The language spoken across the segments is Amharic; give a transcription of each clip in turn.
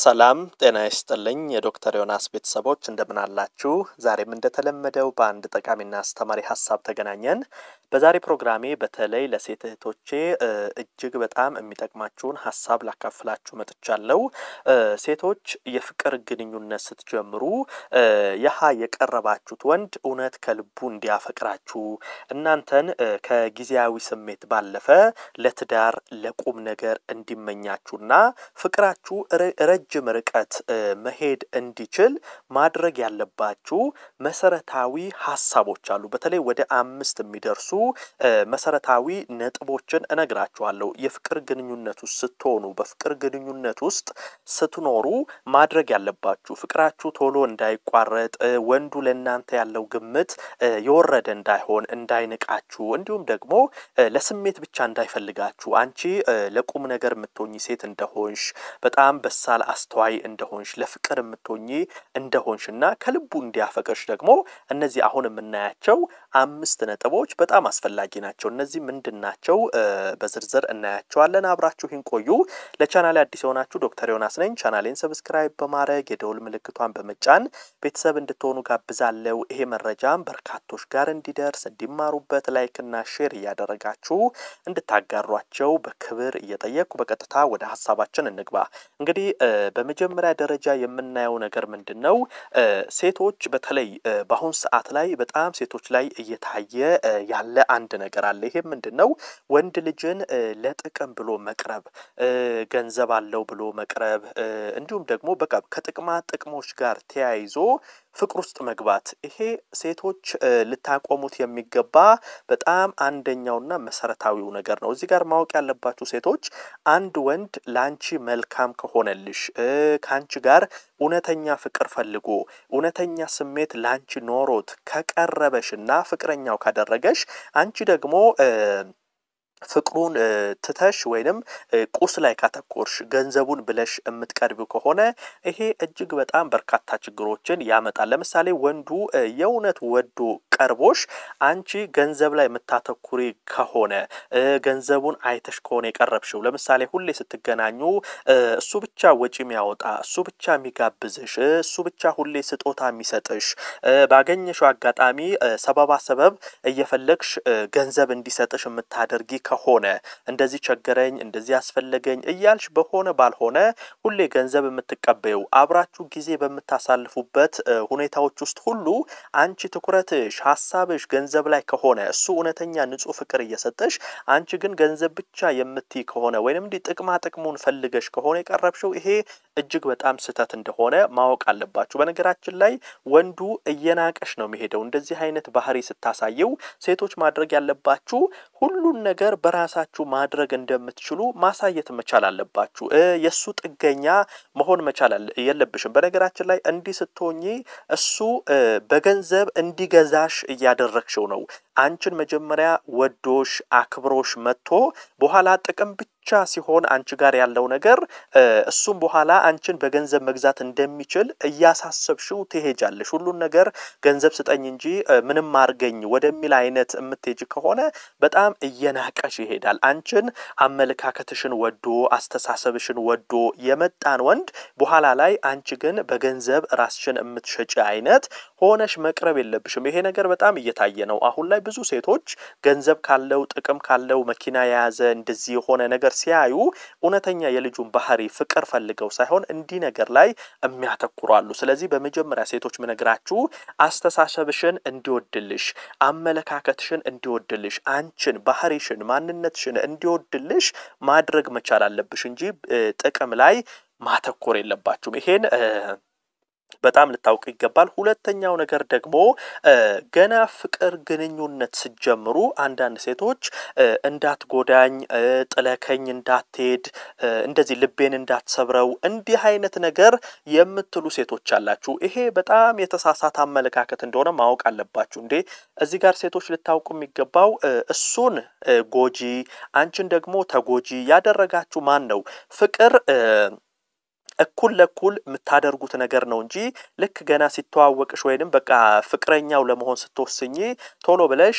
ሰላም ጤና ይስጥልኝ የዶክተር ዮናስ ቤተሰቦች እንደምን አላችሁ? ዛሬም እንደተለመደው በአንድ ጠቃሚና አስተማሪ ሀሳብ ተገናኘን። በዛሬ ፕሮግራሜ በተለይ ለሴት እህቶቼ እጅግ በጣም የሚጠቅማችሁን ሀሳብ ላካፍላችሁ መጥቻለሁ። ሴቶች የፍቅር ግንኙነት ስትጀምሩ ያሀ የቀረባችሁት ወንድ እውነት ከልቡ እንዲያፈቅራችሁ እናንተን ከጊዜያዊ ስሜት ባለፈ ለትዳር ለቁም ነገር እንዲመኛችሁና ፍቅራችሁ ረጅም ርቀት መሄድ እንዲችል ማድረግ ያለባችሁ መሰረታዊ ሀሳቦች አሉ። በተለይ ወደ አምስት የሚደርሱ መሰረታዊ ነጥቦችን እነግራችኋለሁ። የፍቅር ግንኙነት ውስጥ ስትሆኑ፣ በፍቅር ግንኙነት ውስጥ ስትኖሩ ማድረግ ያለባችሁ ፍቅራችሁ ቶሎ እንዳይቋረጥ፣ ወንዱ ለእናንተ ያለው ግምት የወረደ እንዳይሆን፣ እንዳይንቃችሁ፣ እንዲሁም ደግሞ ለስሜት ብቻ እንዳይፈልጋችሁ አንቺ ለቁም ነገር የምትሆኝ ሴት እንደሆንሽ በጣም በሳል አስተዋይ እንደሆንሽ ለፍቅር የምትሆኚ እንደሆንሽ እና ከልቡ እንዲያፈቅርሽ ደግሞ እነዚህ አሁን የምናያቸው አምስት ነጥቦች በጣም አስፈላጊ ናቸው። እነዚህ ምንድን ናቸው? በዝርዝር እናያቸዋለን። አብራችሁን ቆዩ። ለቻናሌ አዲስ የሆናችሁ ዶክተር ዮናስ ነኝ። ቻናሌን ሰብስክራይብ በማድረግ የደውል ምልክቷን በመጫን ቤተሰብ እንድትሆኑ ጋብዛለሁ። ይሄ መረጃም በርካቶች ጋር እንዲደርስ እንዲማሩበት ላይክና ሼር እያደረጋችሁ እንድታጋሯቸው በክብር እየጠየቅኩ በቀጥታ ወደ ሀሳባችን እንግባ። እንግዲህ በመጀመሪያ ደረጃ የምናየው ነገር ምንድን ነው? ሴቶች በተለይ በአሁን ሰዓት ላይ በጣም ሴቶች ላይ እየታየ ያለ አንድ ነገር አለ። ይሄ ምንድን ነው? ወንድ ልጅን ለጥቅም ብሎ መቅረብ፣ ገንዘብ አለው ብሎ መቅረብ እንዲሁም ደግሞ በቃ ከጥቅማ ጥቅሞች ጋር ተያይዞ ፍቅር ውስጥ መግባት ይሄ ሴቶች ልታቆሙት የሚገባ በጣም አንደኛውና መሰረታዊው ነገር ነው። እዚህ ጋር ማወቅ ያለባችሁ ሴቶች አንድ ወንድ ለአንቺ መልካም ከሆነልሽ ከአንቺ ጋር እውነተኛ ፍቅር ፈልጎ እውነተኛ ስሜት ለአንቺ ኖሮት ከቀረበሽ እና ፍቅረኛው ካደረገሽ አንቺ ደግሞ ፍቅሩን ትተሽ ወይንም ቁስ ላይ ካተኮርሽ ገንዘቡን ብለሽ የምትቀርብ ከሆነ ይሄ እጅግ በጣም በርካታ ችግሮችን ያመጣል። ለምሳሌ ወንዱ የእውነት ወዶ ቀርቦሽ አንቺ ገንዘብ ላይ የምታተኩሪ ከሆነ ገንዘቡን አይተሽ ከሆነ የቀረብሽው ለምሳሌ ሁሌ ስትገናኙ እሱ ብቻ ወጪ የሚያወጣ እሱ ብቻ የሚጋብዝሽ እሱ ብቻ ሁሌ ስጦታ የሚሰጥሽ ባገኘሽው አጋጣሚ ሰበባ ሰበብ እየፈለግሽ ገንዘብ እንዲሰጥሽ የምታደርጊ ከሆነ እንደዚህ ቸገረኝ፣ እንደዚህ ያስፈለገኝ እያልሽ በሆነ ባልሆነ ሁሌ ገንዘብ የምትቀበዩ አብራችሁ ጊዜ በምታሳልፉበት ሁኔታዎች ውስጥ ሁሉ አንቺ ትኩረትሽ ሀሳብሽ ገንዘብ ላይ ከሆነ እሱ እውነተኛ ንጹህ ፍቅር እየሰጠሽ አንቺ ግን ገንዘብ ብቻ የምትይ ከሆነ ወይንም እንዲህ ጥቅማ ጥቅሙን ፈልገሽ ከሆነ የቀረብሽው ይሄ እጅግ በጣም ስህተት እንደሆነ ማወቅ አለባችሁ። በነገራችን ላይ ወንዱ እየናቀሽ ነው የሚሄደው እንደዚህ አይነት ባህሪ ስታሳየው። ሴቶች ማድረግ ያለባችሁ ሁሉን ነገር በራሳችሁ ማድረግ እንደምትችሉ ማሳየት መቻል አለባችሁ። የእሱ ጥገኛ መሆን መቻል የለብሽም። በነገራችን ላይ እንዲህ ስትሆኚ እሱ በገንዘብ እንዲገዛሽ እያደረግሽው ነው። አንቺን መጀመሪያ ወዶሽ አክብሮሽ መጥቶ በኋላ ጥቅም ብቻ ብቻ ሲሆን አንቺ ጋር ያለው ነገር እሱም በኋላ አንቺን በገንዘብ መግዛት እንደሚችል እያሳሰብሽው ትሄጃለሽ። ሁሉን ነገር ገንዘብ ስጠኝ እንጂ ምንም አርገኝ ወደሚል አይነት የምትሄጅ ከሆነ በጣም እየናቀሽ ይሄዳል። አንቺን አመለካከትሽን ወዶ አስተሳሰብሽን ወዶ የመጣን ወንድ በኋላ ላይ አንቺ ግን በገንዘብ ራስሽን የምትሸጪ አይነት ሆነሽ መቅረብ የለብሽም። ይሄ ነገር በጣም እየታየ ነው አሁን ላይ ብዙ ሴቶች ገንዘብ ካለው ጥቅም ካለው መኪና የያዘ እንደዚህ የሆነ ነገር ሲያዩ እውነተኛ የልጁን ባህሪ ፍቅር ፈልገው ሳይሆን እንዲህ ነገር ላይ የሚያተኩሩ አሉ። ስለዚህ በመጀመሪያ ሴቶች ምነግራችሁ አስተሳሰብሽን እንዲወድልሽ፣ አመለካከትሽን እንዲወድልሽ፣ አንቺን፣ ባህሪሽን፣ ማንነትሽን እንዲወድልሽ ማድረግ መቻል አለብሽ እንጂ ጥቅም ላይ ማተኮር የለባችሁም። ይሄን በጣም ልታውቅ ይገባል። ሁለተኛው ነገር ደግሞ ገና ፍቅር ግንኙነት ስጀምሩ አንዳንድ ሴቶች እንዳትጎዳኝ፣ ጥለከኝ እንዳትሄድ፣ እንደዚህ ልቤን እንዳትሰብረው እንዲህ አይነት ነገር የምትሉ ሴቶች አላችሁ። ይሄ በጣም የተሳሳተ አመለካከት እንደሆነ ማወቅ አለባችሁ። እንዴ እዚህ ጋር ሴቶች ልታውቁ የሚገባው እሱን ጎጂ አንቺን ደግሞ ተጎጂ ያደረጋችሁ ማን ነው? ፍቅር እኩል ለኩል የምታደርጉት ነገር ነው እንጂ ልክ ገና ሲተዋወቅሽ ወይንም በቃ ፍቅረኛው ለመሆን ስትወስኝ ቶሎ ብለሽ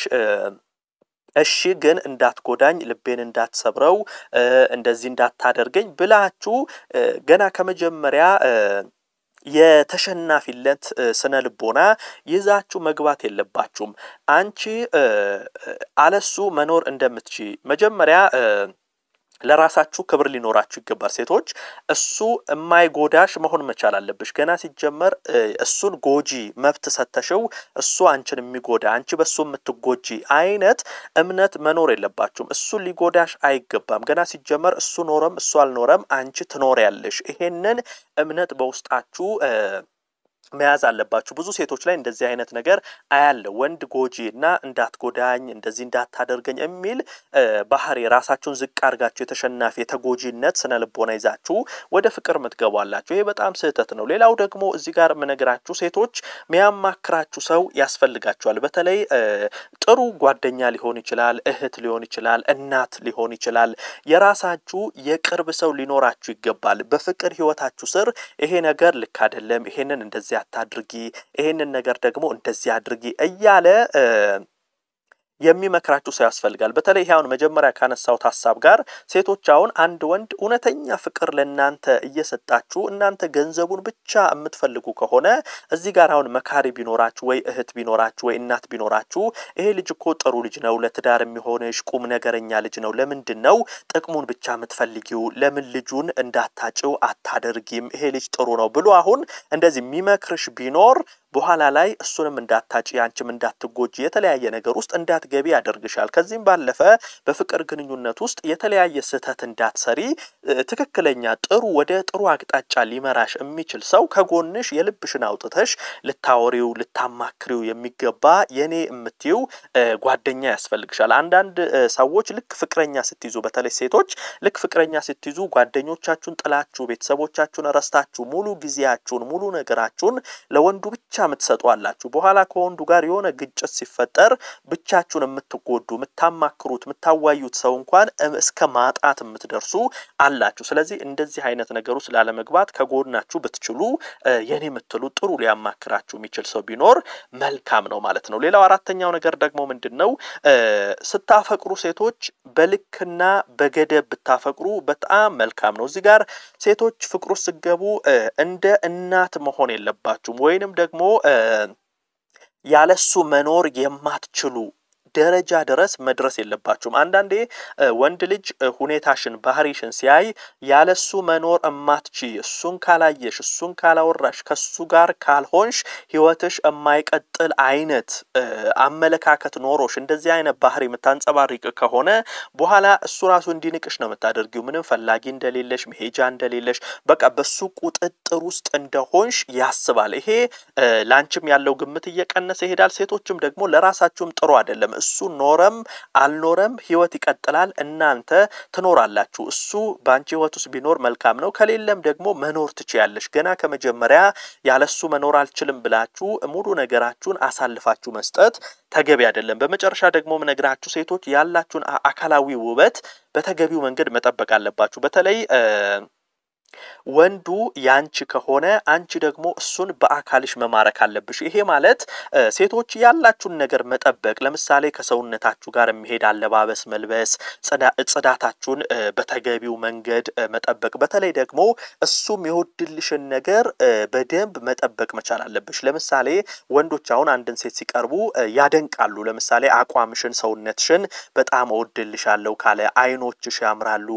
እሺ ግን እንዳትጎዳኝ፣ ልቤን እንዳትሰብረው፣ እንደዚህ እንዳታደርገኝ ብላችሁ ገና ከመጀመሪያ የተሸናፊነት ስነ ልቦና ይዛችሁ መግባት የለባችሁም። አንቺ አለሱ መኖር እንደምትች መጀመሪያ ለራሳችሁ ክብር ሊኖራችሁ ይገባል። ሴቶች እሱ የማይጎዳሽ መሆን መቻል አለብሽ። ገና ሲጀመር እሱን ጎጂ መብት ሰተሽው እሱ አንቺን የሚጎዳ አንቺ በሱ የምትጎጂ አይነት እምነት መኖር የለባችሁም። እሱ ሊጎዳሽ አይገባም። ገና ሲጀመር እሱ ኖረም እሱ አልኖረም አንቺ ትኖሪያለሽ። ይሄንን እምነት በውስጣችሁ መያዝ አለባችሁ። ብዙ ሴቶች ላይ እንደዚህ አይነት ነገር አያለ ወንድ ጎጂ እና እንዳትጎዳኝ፣ እንደዚህ እንዳታደርገኝ የሚል ባህሪ ራሳችሁን ዝቅ አድርጋችሁ የተሸናፊ የተጎጂነት ስነ ልቦና ይዛችሁ ወደ ፍቅር ምትገቡ ይሄ በጣም ስህተት ነው። ሌላው ደግሞ እዚህ ጋር የምነግራችሁ ሴቶች ሚያማክራችሁ ሰው ያስፈልጋችኋል። በተለይ ጥሩ ጓደኛ ሊሆን ይችላል፣ እህት ሊሆን ይችላል፣ እናት ሊሆን ይችላል። የራሳችሁ የቅርብ ሰው ሊኖራችሁ ይገባል። በፍቅር ህይወታችሁ ስር ይሄ ነገር ልክ አይደለም፣ ይሄንን እንደዚያ አታድርጊ፣ ይህንን ነገር ደግሞ እንደዚህ አድርጊ እያለ የሚመክራችሁ ሰው ያስፈልጋል። በተለይ ይሄ አሁን መጀመሪያ ካነሳሁት ሀሳብ ጋር ሴቶች አሁን አንድ ወንድ እውነተኛ ፍቅር ለእናንተ እየሰጣችሁ እናንተ ገንዘቡን ብቻ የምትፈልጉ ከሆነ እዚህ ጋር አሁን መካሪ ቢኖራችሁ ወይ እህት ቢኖራችሁ ወይ እናት ቢኖራችሁ ይሄ ልጅ እኮ ጥሩ ልጅ ነው፣ ለትዳር የሚሆንሽ ቁም ነገረኛ ልጅ ነው፣ ለምንድን ነው ጥቅሙን ብቻ የምትፈልጊው? ለምን ልጁን እንዳታጭው አታደርጊም? ይሄ ልጅ ጥሩ ነው ብሎ አሁን እንደዚህ የሚመክርሽ ቢኖር በኋላ ላይ እሱንም እንዳታጭ አንቺም እንዳትጎጂ የተለያየ ነገር ውስጥ እንዳትገቢ ያደርግሻል። ከዚህም ባለፈ በፍቅር ግንኙነት ውስጥ የተለያየ ስህተት እንዳትሰሪ ትክክለኛ ጥሩ ወደ ጥሩ አቅጣጫ ሊመራሽ የሚችል ሰው ከጎንሽ የልብሽን አውጥተሽ ልታወሪው ልታማክሪው የሚገባ የኔ የምትይው ጓደኛ ያስፈልግሻል። አንዳንድ ሰዎች ልክ ፍቅረኛ ስትይዙ፣ በተለይ ሴቶች ልክ ፍቅረኛ ስትይዙ ጓደኞቻችሁን ጥላችሁ ቤተሰቦቻችሁን ረስታችሁ ሙሉ ጊዜያችሁን ሙሉ ነገራችሁን ለወንዱ ብቻ የምትሰጡ አላችሁ። በኋላ ከወንዱ ጋር የሆነ ግጭት ሲፈጠር ብቻችሁን የምትጎዱ የምታማክሩት፣ የምታዋዩት ሰው እንኳን እስከ ማጣት የምትደርሱ አላችሁ። ስለዚህ እንደዚህ አይነት ነገር ውስጥ ላለመግባት ከጎናችሁ ብትችሉ የኔ የምትሉ ጥሩ ሊያማክራችሁ የሚችል ሰው ቢኖር መልካም ነው ማለት ነው። ሌላው አራተኛው ነገር ደግሞ ምንድን ነው? ስታፈቅሩ ሴቶች በልክና በገደብ ብታፈቅሩ በጣም መልካም ነው። እዚህ ጋር ሴቶች ፍቅሩ ስገቡ እንደ እናት መሆን የለባችሁም ወይንም ደግሞ ያለሱ መኖር የማትችሉ ደረጃ ድረስ መድረስ የለባችሁም። አንዳንዴ ወንድ ልጅ ሁኔታሽን፣ ባህሪሽን ሲያይ ያለሱ መኖር እማትቺ እሱን ካላየሽ፣ እሱን ካላወራሽ፣ ከሱ ጋር ካልሆንሽ ህይወትሽ የማይቀጥል አይነት አመለካከት ኖሮሽ እንደዚህ አይነት ባህሪ የምታንጸባርቅ ከሆነ በኋላ እሱ ራሱ እንዲንቅሽ ነው የምታደርጊው። ምንም ፈላጊ እንደሌለሽ፣ መሄጃ እንደሌለሽ፣ በቃ በሱ ቁጥጥር ውስጥ እንደሆንሽ ያስባል። ይሄ ላንችም ያለው ግምት እየቀነሰ ይሄዳል። ሴቶችም ደግሞ ለራሳችሁም ጥሩ አይደለም። እሱ ኖረም አልኖረም ህይወት ይቀጥላል። እናንተ ትኖራላችሁ። እሱ በአንቺ ህይወት ውስጥ ቢኖር መልካም ነው፣ ከሌለም ደግሞ መኖር ትችያለሽ። ገና ከመጀመሪያ ያለሱ መኖር አልችልም ብላችሁ ሙሉ ነገራችሁን አሳልፋችሁ መስጠት ተገቢ አይደለም። በመጨረሻ ደግሞ ምነግራችሁ ሴቶች ያላችሁን አካላዊ ውበት በተገቢው መንገድ መጠበቅ አለባችሁ። በተለይ ወንዱ ያንቺ ከሆነ አንቺ ደግሞ እሱን በአካልሽ መማረክ አለብሽ። ይሄ ማለት ሴቶች ያላችሁን ነገር መጠበቅ፣ ለምሳሌ ከሰውነታችሁ ጋር የሚሄድ አለባበስ መልበስ፣ ጽዳታችሁን በተገቢው መንገድ መጠበቅ፣ በተለይ ደግሞ እሱም የወድልሽን ነገር በደንብ መጠበቅ መቻል አለብሽ። ለምሳሌ ወንዶች አሁን አንድን ሴት ሲቀርቡ ያደንቃሉ። ለምሳሌ አቋምሽን፣ ሰውነትሽን በጣም እወድልሻለሁ ካለ፣ አይኖችሽ ያምራሉ፣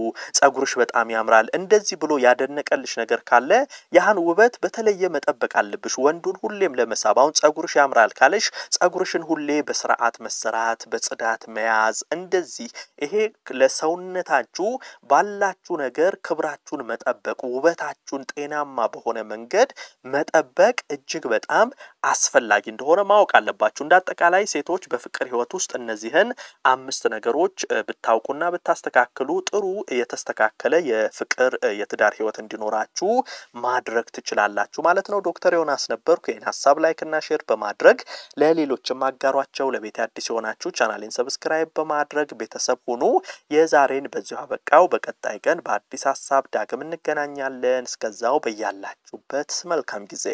ፀጉርሽ በጣም ያምራል እንደዚህ ብሎ ያደ ያደነቀልሽ ነገር ካለ ያህን ውበት በተለየ መጠበቅ አለብሽ። ወንዱን ሁሌም ለመሳብ አሁን ጸጉርሽ ያምራል ካለሽ ጸጉርሽን ሁሌ በስርዓት መሰራት፣ በጽዳት መያዝ እንደዚህ ይሄ ለሰውነታችሁ ባላችሁ ነገር ክብራችሁን መጠበቅ፣ ውበታችሁን ጤናማ በሆነ መንገድ መጠበቅ እጅግ በጣም አስፈላጊ እንደሆነ ማወቅ አለባችሁ። እንደ አጠቃላይ ሴቶች በፍቅር ህይወት ውስጥ እነዚህን አምስት ነገሮች ብታውቁና ብታስተካክሉ ጥሩ የተስተካከለ የፍቅር የትዳር ህይወት ህይወት እንዲኖራችሁ ማድረግ ትችላላችሁ ማለት ነው። ዶክተር ዮናስ ነበርኩ። ይህን ሀሳብ እና ሼር በማድረግ ለሌሎችም አጋሯቸው። ለቤት አዲስ የሆናችሁ ቻናሌን ሰብስክራይብ በማድረግ ቤተሰብ ሁኑ። የዛሬን በዚሁ አበቃው። በቀጣይ ቀን በአዲስ ሀሳብ ዳግም እንገናኛለን። እስከዛው በያላችሁበት መልካም ጊዜ